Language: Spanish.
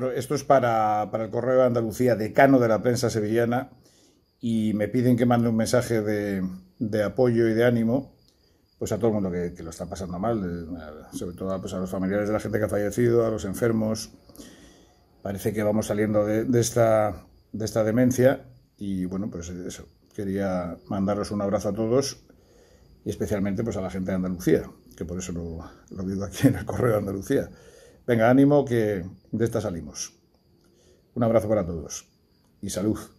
Bueno, esto es para, el Correo de Andalucía, decano de la prensa sevillana, y me piden que mande un mensaje de, apoyo y de ánimo pues a todo el mundo que, lo está pasando mal, eh, sobre todo pues, a los familiares de la gente que ha fallecido, a los enfermos. Parece que vamos saliendo de, esta, demencia y bueno, pues eso, quería mandaros un abrazo a todos y especialmente pues a la gente de Andalucía, que por eso lo, lo digo aquí en el correo de Andalucía. Venga, ánimo que de esta salimos. Un abrazo para todos y salud.